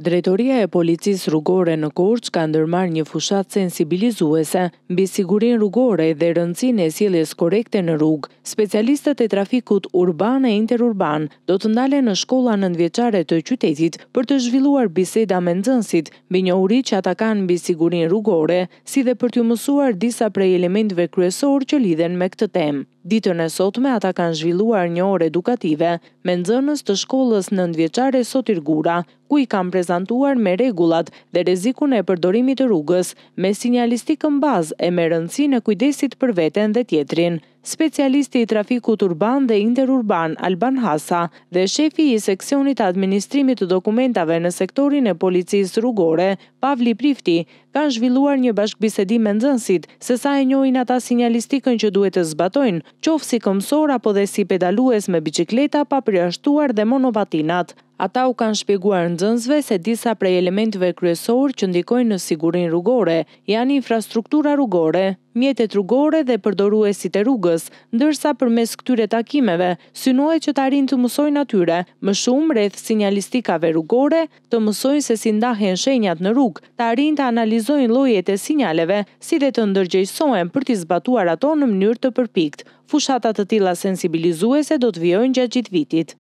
Drejtoria e policisë rrugore në Korç ka ndërmar një fushat sensibilizuese mbi sigurin rrugore dhe rëndësin e sieljes korekte në rrugë. Specialistët e trafikut urban e interurban do të ndale në shkolla në nëndveqare të qytetit për të zhvilluar biseda me nëzënsit mbi një uri që ata kanë mbi sigurin rrugore, si dhe për të mësuar disa prej elementve kryesor që lidhen me këtë temë. Ditën e sotme ata kanë zhvilluar një orë edukative me nëzënës të shkollës në nëndveqare ku i kam prezantuar me regulat dhe rezikun e përdorimit të rrugës, me sinjalistikën bazë e me rëndësi në kujdesit për veten dhe tjetrin specialisti i trafikut urban dhe interurban Alban Hasa dhe shefi i seksionit administrimit të dokumentave në sektorin e policisë rrugore, Pavli Prifti, kanë zhvilluar një bashkëbisedim me nxënësit se sa e njohin ata sinjalistikën që duhet të zbatojnë, qoftë si këmsor apo dhe si pedalues me biçikleta pa përjashtuar dhe monopatinat. Ata u kanë shpjeguar nxënësve se disa prej elementëve kryesorë që ndikojnë në sigurinë rrugore janë infrastruktura rrugore, mjetet rrugore dhe përdoruesit e rrugës, ndërsa përmes këtyre takimeve synohet që të arrin të mësojnë atyre më shumë rreth sinjalistikave rrugore, të mësojnë se si ndahen shenjat në rrugë, të arrin të analizojnë llojet e sinjaleve, si dhe të ndërgjëjsojnë për të zbatuar ato në mënyrë të përpikt. Fushatat të tilla sensibilizuese do të vijojnë gjatë gjithë vitit.